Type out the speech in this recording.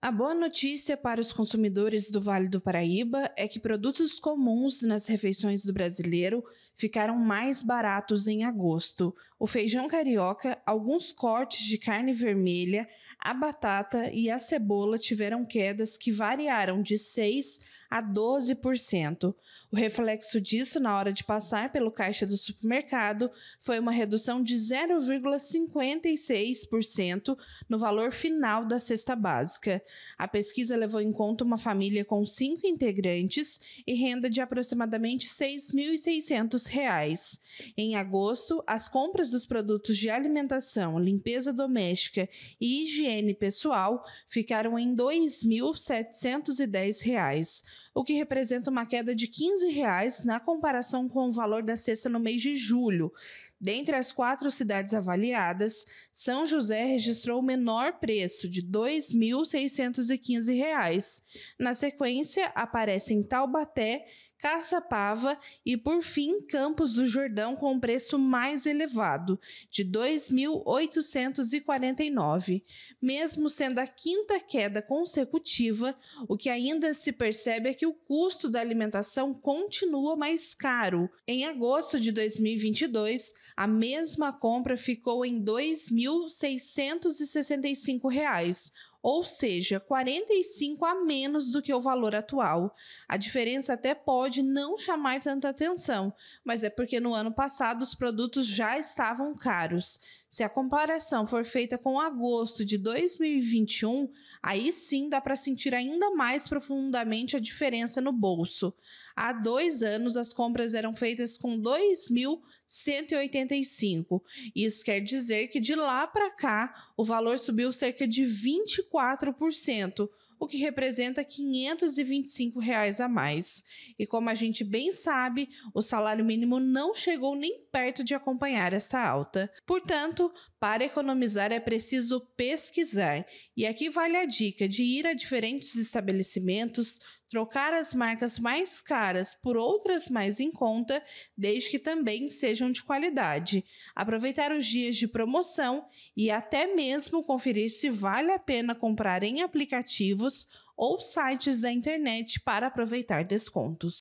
A boa notícia para os consumidores do Vale do Paraíba é que produtos comuns nas refeições do brasileiro ficaram mais baratos em agosto. O feijão carioca, alguns cortes de carne vermelha, a batata e a cebola tiveram quedas que variaram de 6 a 12%. O reflexo disso na hora de passar pelo caixa do supermercado foi uma redução de 0,56% no valor final da cesta básica. A pesquisa levou em conta uma família com cinco integrantes e renda de aproximadamente R$ 6.600. Em agosto, as compras dos produtos de alimentação, limpeza doméstica e higiene pessoal ficaram em R$ 2.710, o que representa uma queda de R$ 15 na comparação com o valor da cesta no mês de julho. Dentre as quatro cidades avaliadas, São José registrou o menor preço de R$ 2.600. 615 reais. Na sequência, aparecem Taubaté, Caçapava e, por fim, Campos do Jordão com o preço mais elevado, de 2.849. Mesmo sendo a quinta queda consecutiva, o que ainda se percebe é que o custo da alimentação continua mais caro. Em agosto de 2022, a mesma compra ficou em R$ 2.665 ou seja, 45 a menos do que o valor atual. A diferença até pode não chamar tanta atenção, mas é porque no ano passado os produtos já estavam caros. Se a comparação for feita com agosto de 2021, aí sim dá para sentir ainda mais profundamente a diferença no bolso. Há dois anos as compras eram feitas com 2.185. Isso quer dizer que de lá para cá o valor subiu cerca de 24 quatro por cento o que representa R$ 525 reais a mais. E como a gente bem sabe, o salário mínimo não chegou nem perto de acompanhar esta alta. Portanto, para economizar é preciso pesquisar. E aqui vale a dica de ir a diferentes estabelecimentos, trocar as marcas mais caras por outras mais em conta, desde que também sejam de qualidade, aproveitar os dias de promoção e até mesmo conferir se vale a pena comprar em aplicativos aplicativos ou sites da internet para aproveitar descontos.